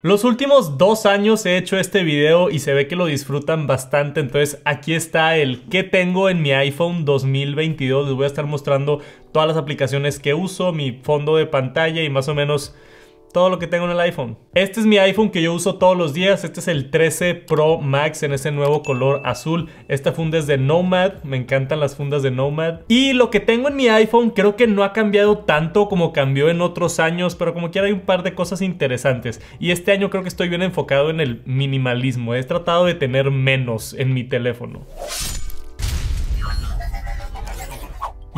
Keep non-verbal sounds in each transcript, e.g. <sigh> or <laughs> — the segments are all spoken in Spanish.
Los últimos dos años he hecho este video y se ve que lo disfrutan bastante, entonces aquí está el que tengo en mi iPhone 2022, les voy a estar mostrando todas las aplicaciones que uso, mi fondo de pantalla y más o menos todo lo que tengo en el iPhone. Este es mi iPhone que yo uso todos los días. Este es el 13 Pro Max en ese nuevo color azul. Esta funda es de Nomad. Me encantan las fundas de Nomad. Y lo que tengo en mi iPhone creo que no ha cambiado tanto como cambió en otros años. Pero como quiera hay un par de cosas interesantes. Y este año creo que estoy bien enfocado en el minimalismo. He tratado de tener menos en mi teléfono.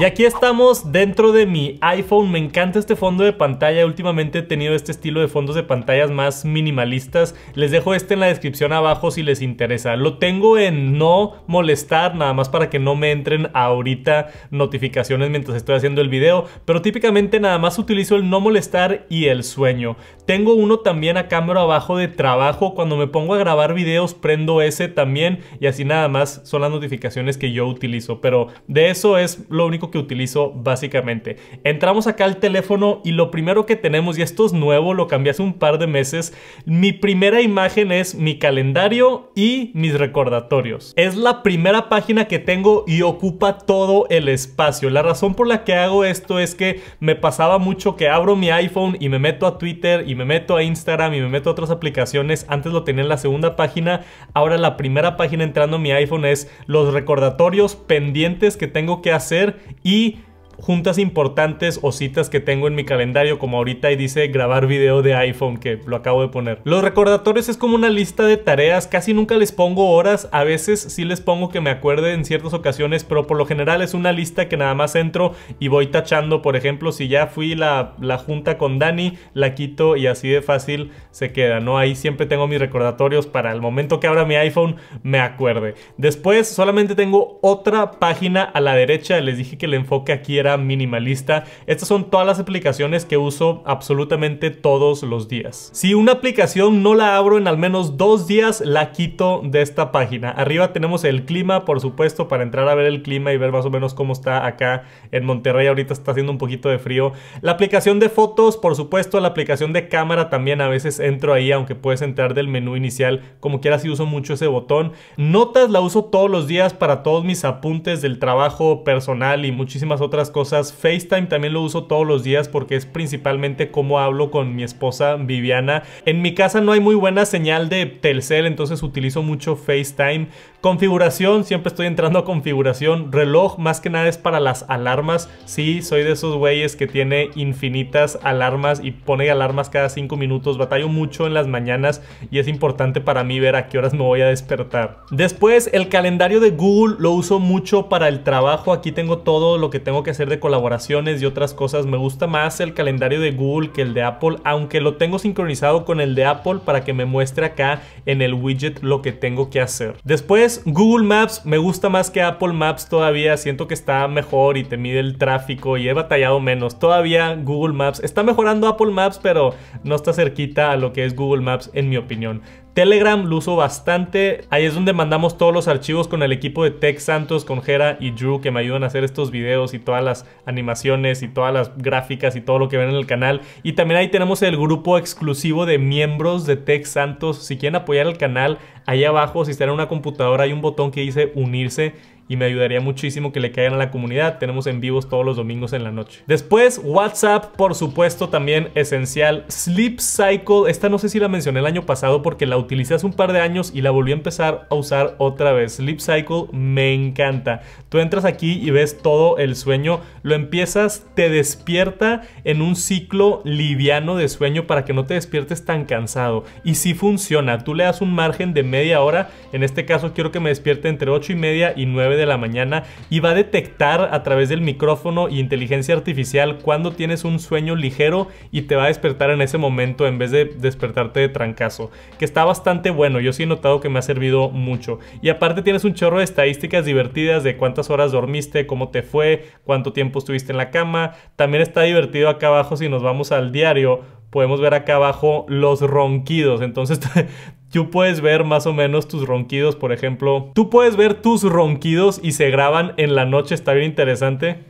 Y aquí estamos dentro de mi iPhone. Me encanta este fondo de pantalla. Últimamente he tenido este estilo de fondos de pantallas más minimalistas. Les dejo este en la descripción abajo si les interesa. Lo tengo en no molestar, nada más para que no me entren ahorita notificaciones mientras estoy haciendo el video. Pero típicamente nada más utilizo el no molestar y el sueño. Tengo uno también a cámara abajo de trabajo. Cuando me pongo a grabar videos prendo ese también y así nada más son las notificaciones que yo utilizo. Pero de eso es lo único que utilizo básicamente. Entramos acá al teléfono y lo primero que tenemos, y esto es nuevo, lo cambié hace un par de meses, mi primera imagen es mi calendario y mis recordatorios. Es la primera página que tengo y ocupa todo el espacio. La razón por la que hago esto es que me pasaba mucho que abro mi iPhone y me meto a Twitter y me meto a Instagram y me meto a otras aplicaciones, antes lo tenía en la segunda página, ahora la primera página entrando a mi iPhone es los recordatorios pendientes que tengo que hacer y juntas importantes o citas que tengo en mi calendario, como ahorita y dice grabar video de iPhone, que lo acabo de poner. Los recordatorios es como una lista de tareas, casi nunca les pongo horas, a veces sí les pongo que me acuerde en ciertas ocasiones, pero por lo general es una lista que nada más entro y voy tachando, por ejemplo, si ya fui la, la junta con Dani, la quito y así de fácil se queda, ¿no? Ahí siempre tengo mis recordatorios para el momento que abra mi iPhone me acuerde. Después solamente tengo otra página a la derecha, les dije que el enfoque aquí era minimalista. Estas son todas las aplicaciones que uso absolutamente todos los días. Si una aplicación no la abro en al menos dos días, la quito de esta página. Arriba tenemos el clima, por supuesto, para entrar a ver el clima y ver más o menos cómo está acá en Monterrey. Ahorita está haciendo un poquito de frío. La aplicación de fotos, por supuesto, la aplicación de cámara también a veces entro ahí, aunque puedes entrar del menú inicial, como quieras y uso mucho ese botón. Notas la uso todos los días para todos mis apuntes del trabajo personal y muchísimas otras cosas cosas. FaceTime también lo uso todos los días porque es principalmente como hablo con mi esposa Viviana. En mi casa no hay muy buena señal de Telcel, entonces utilizo mucho FaceTime. Configuración, siempre estoy entrando a configuración. Reloj, más que nada es para las alarmas. Sí, soy de esos güeyes que tiene infinitas alarmas y pone alarmas cada 5 minutos. Batallo mucho en las mañanas y es importante para mí ver a qué horas me voy a despertar. Después, el calendario de Google lo uso mucho para el trabajo. Aquí tengo todo lo que tengo que hacer de colaboraciones y otras cosas. Me gusta más el calendario de Google que el de Apple, aunque lo tengo sincronizado con el de Apple para que me muestre acá en el widget lo que tengo que hacer. Después, Google Maps me gusta más que Apple Maps todavía. Siento que está mejor y te mide el tráfico y he batallado menos. Todavía Google Maps está mejorando Apple Maps, pero no está cerquita a lo que es Google Maps en mi opinión. Telegram lo uso bastante. Ahí es donde mandamos todos los archivos con el equipo de Tech Santos, con Gera y Drew que me ayudan a hacer estos videos y todas las animaciones y todas las gráficas y todo lo que ven en el canal. Y también ahí tenemos el grupo exclusivo de miembros de Tech Santos. Si quieren apoyar el canal, ahí abajo, si están en una computadora, hay un botón que dice unirse y me ayudaría muchísimo que le caigan a la comunidad. Tenemos en vivos todos los domingos en la noche. Después, WhatsApp, por supuesto, también esencial. Sleep Cycle, esta no sé si la mencioné el año pasado porque la utilicé hace un par de años y la volví a empezar a usar otra vez. Sleep Cycle me encanta. Tú entras aquí y ves todo el sueño, lo empiezas, te despierta en un ciclo liviano de sueño para que no te despiertes tan cansado. Y si funciona, tú le das un margen de media hora. En este caso, quiero que me despierte entre 8 y media y 9 de la mañana y va a detectar a través del micrófono y inteligencia artificial cuando tienes un sueño ligero y te va a despertar en ese momento en vez de despertarte de trancazo. Que está bastante bueno, yo sí he notado que me ha servido mucho. Y aparte tienes un chorro de estadísticas divertidas de cuántas horas dormiste, cómo te fue, cuánto tiempo estuviste en la cama. También está divertido acá abajo si nos vamos al diario podemos ver acá abajo los ronquidos. Entonces <laughs> Tú puedes ver más o menos tus ronquidos, por ejemplo. Tú puedes ver tus ronquidos y se graban en la noche, está bien interesante.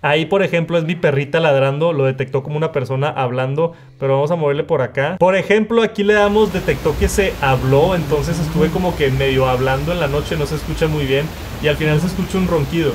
Ahí, por ejemplo, es mi perrita ladrando, lo detectó como una persona hablando, pero vamos a moverle por acá. Por ejemplo, aquí le damos, detectó que se habló, entonces estuve como que medio hablando en la noche, no se escucha muy bien, y al final se escucha un ronquido.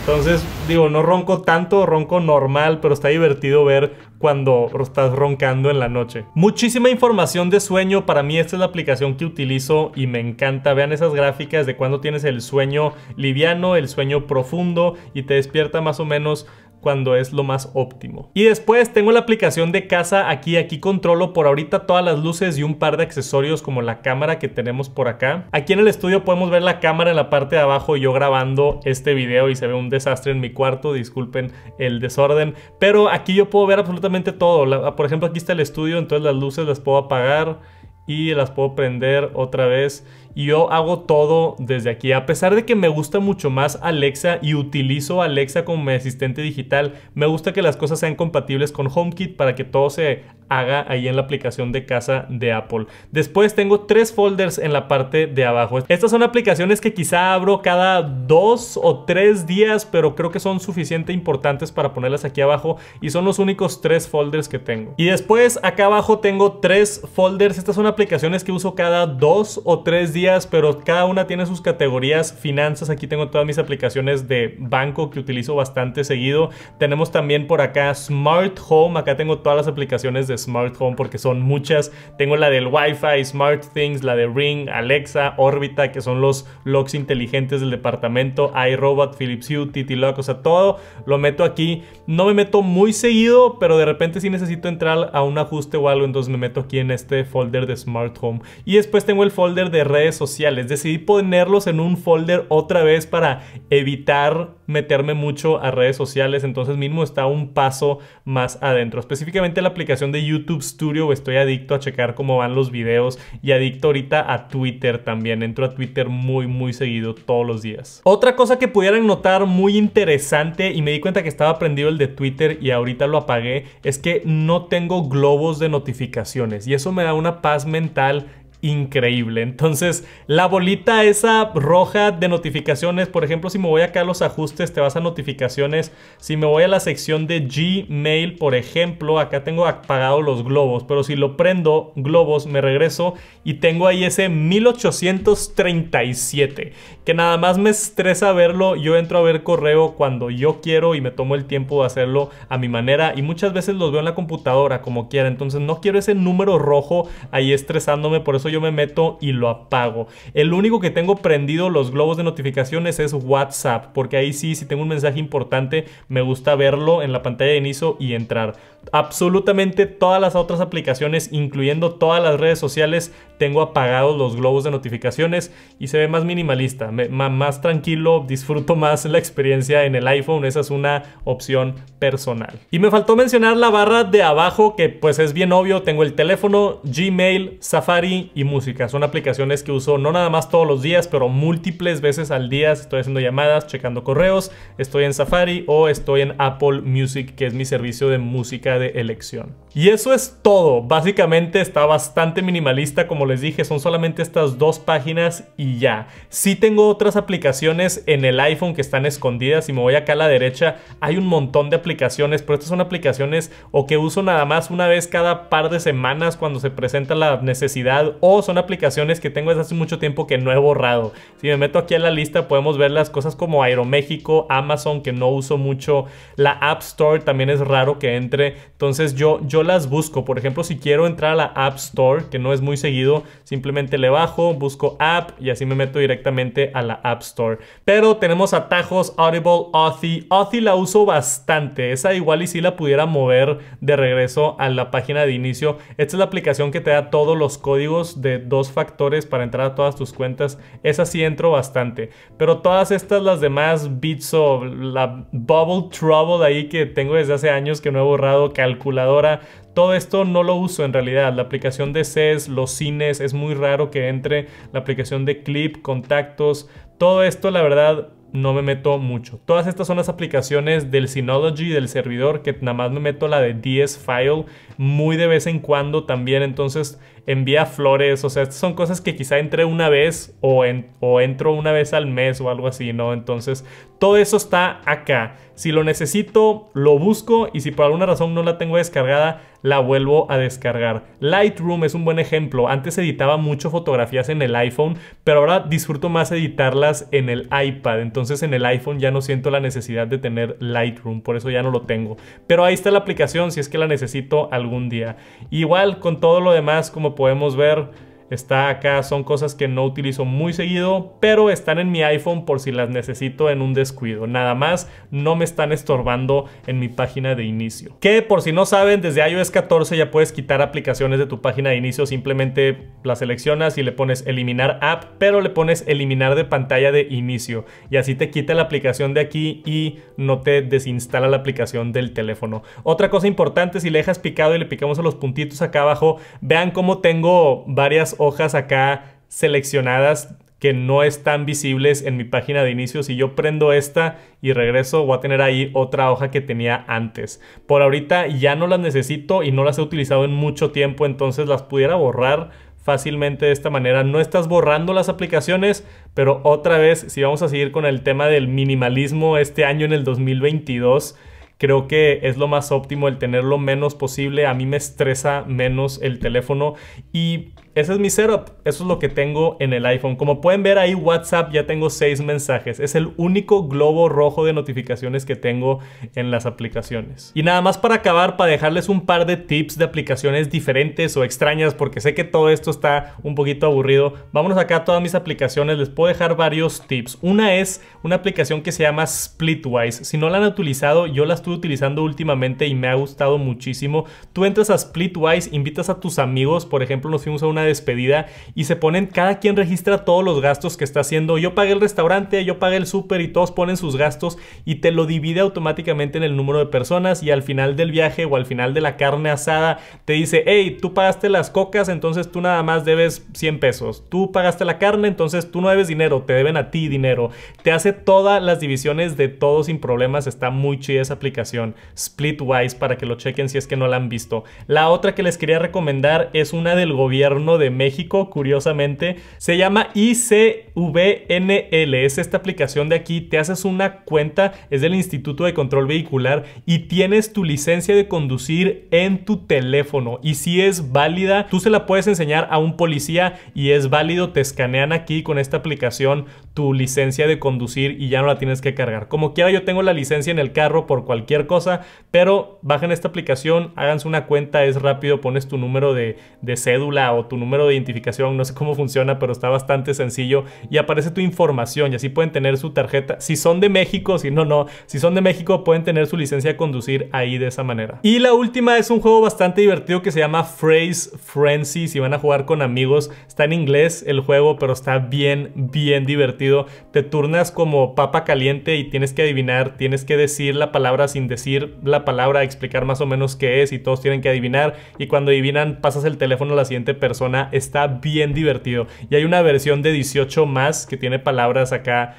Entonces, digo, no ronco tanto, ronco normal, pero está divertido ver cuando estás roncando en la noche. Muchísima información de sueño, para mí esta es la aplicación que utilizo y me encanta. Vean esas gráficas de cuando tienes el sueño liviano, el sueño profundo y te despierta más o menos cuando es lo más óptimo. Y después tengo la aplicación de casa aquí, aquí controlo por ahorita todas las luces y un par de accesorios como la cámara que tenemos por acá. Aquí en el estudio podemos ver la cámara en la parte de abajo y yo grabando este video y se ve un desastre en mi cuarto, disculpen el desorden, pero aquí yo puedo ver absolutamente todo. por ejemplo, aquí está el estudio, entonces las luces las puedo apagar y las puedo prender otra vez y yo hago todo desde aquí. A pesar de que me gusta mucho más Alexa y utilizo Alexa como mi asistente digital, me gusta que las cosas sean compatibles con HomeKit para que todo se haga ahí en la aplicación de casa de Apple. Después tengo tres folders en la parte de abajo. Estas son aplicaciones que quizá abro cada dos o tres días, pero creo que son suficientemente importantes para ponerlas aquí abajo y son los únicos tres folders que tengo. Y después acá abajo tengo tres folders. Estas son aplicaciones que uso cada dos o tres días pero cada una tiene sus categorías. Finanzas, aquí tengo todas mis aplicaciones de banco que utilizo bastante seguido. Tenemos también por acá Smart Home, acá tengo todas las aplicaciones de Smart Home porque son muchas. Tengo la del Wi-Fi, Smart Things, la de Ring, Alexa, Orbita, que son los locks inteligentes del departamento, iRobot, Philips Hue, Lock o sea, todo lo meto aquí. No me meto muy seguido, pero de repente si necesito entrar a un ajuste o algo, entonces me meto aquí en este folder de Smart Home. Y después tengo el folder de red sociales. Decidí ponerlos en un folder otra vez para evitar meterme mucho a redes sociales. Entonces mismo está un paso más adentro. Específicamente la aplicación de YouTube Studio. Estoy adicto a checar cómo van los videos y adicto ahorita a Twitter también. Entro a Twitter muy muy seguido todos los días. Otra cosa que pudieran notar muy interesante y me di cuenta que estaba prendido el de Twitter y ahorita lo apagué es que no tengo globos de notificaciones y eso me da una paz mental increíble. Entonces, la bolita esa roja de notificaciones, por ejemplo, si me voy acá a los ajustes, te vas a notificaciones. Si me voy a la sección de Gmail, por ejemplo, acá tengo apagados los globos, pero si lo prendo, globos, me regreso y tengo ahí ese 1837, que nada más me estresa verlo. Yo entro a ver correo cuando yo quiero y me tomo el tiempo de hacerlo a mi manera y muchas veces los veo en la computadora como quiera, entonces no quiero ese número rojo ahí estresándome, por eso yo me meto y lo apago. El único que tengo prendido los globos de notificaciones es WhatsApp, porque ahí sí, si tengo un mensaje importante, me gusta verlo en la pantalla de inicio y entrar absolutamente todas las otras aplicaciones, incluyendo todas las redes sociales, tengo apagados los globos de notificaciones y se ve más minimalista, más tranquilo, disfruto más la experiencia en el iPhone, esa es una opción personal. Y me faltó mencionar la barra de abajo que pues es bien obvio, tengo el teléfono, Gmail, Safari y música, son aplicaciones que uso no nada más todos los días, pero múltiples veces al día, estoy haciendo llamadas, checando correos, estoy en Safari o estoy en Apple Music, que es mi servicio de música de elección. Y eso es todo. Básicamente está bastante minimalista, como les dije, son solamente estas dos páginas y ya. Si tengo otras aplicaciones en el iPhone que están escondidas. Si me voy acá a la derecha, hay un montón de aplicaciones, pero estas son aplicaciones o que uso nada más una vez cada par de semanas cuando se presenta la necesidad o son aplicaciones que tengo desde hace mucho tiempo que no he borrado. Si me meto aquí a la lista, podemos ver las cosas como Aeroméxico, Amazon, que no uso mucho, la App Store también es raro que entre. Entonces yo, yo las busco. Por ejemplo, si quiero entrar a la App Store, que no es muy seguido, simplemente le bajo, busco app y así me meto directamente a la App Store. Pero tenemos atajos Audible, Authy. Authy la uso bastante. Esa igual y si la pudiera mover de regreso a la página de inicio. Esta es la aplicación que te da todos los códigos de dos factores para entrar a todas tus cuentas. Esa sí entro bastante. Pero todas estas, las demás, of, la Bubble Trouble ahí que tengo desde hace años que no he borrado calculadora. Todo esto no lo uso en realidad. La aplicación de CES, los cines, es muy raro que entre la aplicación de Clip, contactos. Todo esto, la verdad, no me meto mucho. Todas estas son las aplicaciones del Synology, del servidor, que nada más me meto la de DS File muy de vez en cuando también. Entonces, envía flores, o sea, son cosas que quizá entre una vez o, o entro una vez al mes o algo así, ¿no? Entonces, todo eso está acá. Si lo necesito, lo busco y si por alguna razón no la tengo descargada, la vuelvo a descargar. Lightroom es un buen ejemplo. Antes editaba mucho fotografías en el iPhone, pero ahora disfruto más editarlas en el iPad. Entonces en el iPhone ya no siento la necesidad de tener Lightroom, por eso ya no lo tengo. Pero ahí está la aplicación si es que la necesito algún día. Igual con todo lo demás, como podemos ver Está acá, son cosas que no utilizo muy seguido, pero están en mi iPhone por si las necesito en un descuido. Nada más, no me están estorbando en mi página de inicio. Que por si no saben, desde iOS 14 ya puedes quitar aplicaciones de tu página de inicio, simplemente las seleccionas y le pones eliminar app, pero le pones eliminar de pantalla de inicio. Y así te quita la aplicación de aquí y no te desinstala la aplicación del teléfono. Otra cosa importante, si le dejas picado y le picamos a los puntitos acá abajo, vean cómo tengo varias hojas acá seleccionadas que no están visibles en mi página de inicio. Si yo prendo esta y regreso, voy a tener ahí otra hoja que tenía antes. Por ahorita ya no las necesito y no las he utilizado en mucho tiempo, entonces las pudiera borrar fácilmente de esta manera. No estás borrando las aplicaciones, pero otra vez, si vamos a seguir con el tema del minimalismo este año en el 2022, creo que es lo más óptimo el tener lo menos posible. A mí me estresa menos el teléfono y ese es mi setup, eso es lo que tengo en el iPhone. Como pueden ver ahí WhatsApp ya tengo seis mensajes. Es el único globo rojo de notificaciones que tengo en las aplicaciones. Y nada más para acabar, para dejarles un par de tips de aplicaciones diferentes o extrañas, porque sé que todo esto está un poquito aburrido. Vámonos acá a todas mis aplicaciones, les puedo dejar varios tips. Una es una aplicación que se llama Splitwise. Si no la han utilizado, yo la estuve utilizando últimamente y me ha gustado muchísimo. Tú entras a Splitwise, invitas a tus amigos, por ejemplo nos fuimos a una despedida y se ponen, cada quien registra todos los gastos que está haciendo. Yo pagué el restaurante, yo pagué el súper y todos ponen sus gastos y te lo divide automáticamente en el número de personas y al final del viaje o al final de la carne asada te dice, hey, tú pagaste las cocas, entonces tú nada más debes 100 pesos. Tú pagaste la carne, entonces tú no debes dinero, te deben a ti dinero. Te hace todas las divisiones de todo sin problemas. Está muy chida esa aplicación, Splitwise, para que lo chequen si es que no la han visto. La otra que les quería recomendar es una del gobierno de México, curiosamente. Se llama ICVNL, es esta aplicación de aquí. Te haces una cuenta, es del Instituto de Control Vehicular y tienes tu licencia de conducir en tu teléfono. Y si es válida, tú se la puedes enseñar a un policía y es válido, te escanean aquí con esta aplicación tu licencia de conducir y ya no la tienes que cargar. Como quiera, yo tengo la licencia en el carro por cualquier cosa, pero bajen esta aplicación, háganse una cuenta, es rápido, pones tu número de, de cédula o tu número número de identificación, no sé cómo funciona, pero está bastante sencillo y aparece tu información y así pueden tener su tarjeta. Si son de México, si no, no. Si son de México pueden tener su licencia de conducir ahí de esa manera. Y la última es un juego bastante divertido que se llama Phrase Frenzy. Si van a jugar con amigos, está en inglés el juego, pero está bien, bien divertido. Te turnas como papa caliente y tienes que adivinar, tienes que decir la palabra sin decir la palabra, explicar más o menos qué es y todos tienen que adivinar. Y cuando adivinan pasas el teléfono a la siguiente persona está bien divertido. Y hay una versión de 18 más que tiene palabras acá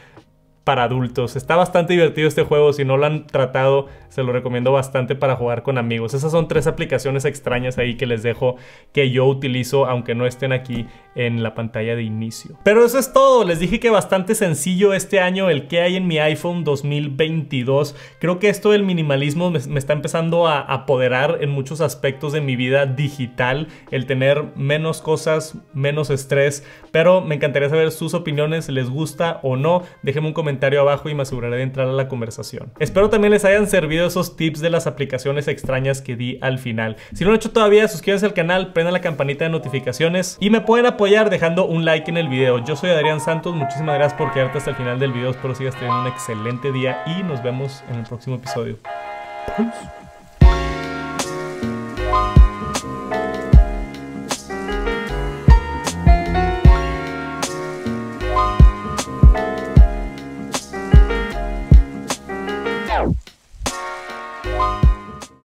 para adultos. Está bastante divertido este juego, si no lo han tratado, se lo recomiendo bastante para jugar con amigos. Esas son tres aplicaciones extrañas ahí que les dejo que yo utilizo, aunque no estén aquí en la pantalla de inicio. Pero eso es todo, les dije que bastante sencillo este año el que hay en mi iPhone 2022. Creo que esto del minimalismo me, está empezando a apoderar en muchos aspectos de mi vida digital, el tener menos cosas, menos estrés, pero me encantaría saber sus opiniones, les gusta o no, déjenme un comentario abajo y me aseguraré de entrar a la conversación. Espero también les hayan servido esos tips de las aplicaciones extrañas que di al final. Si no lo han hecho todavía, suscríbanse al canal, prendan la campanita de notificaciones y me pueden apoyar dejando un like en el video. Yo soy Adrián Santos, muchísimas gracias por quedarte hasta el final del video. Espero sigas teniendo un excelente día y nos vemos en el próximo episodio.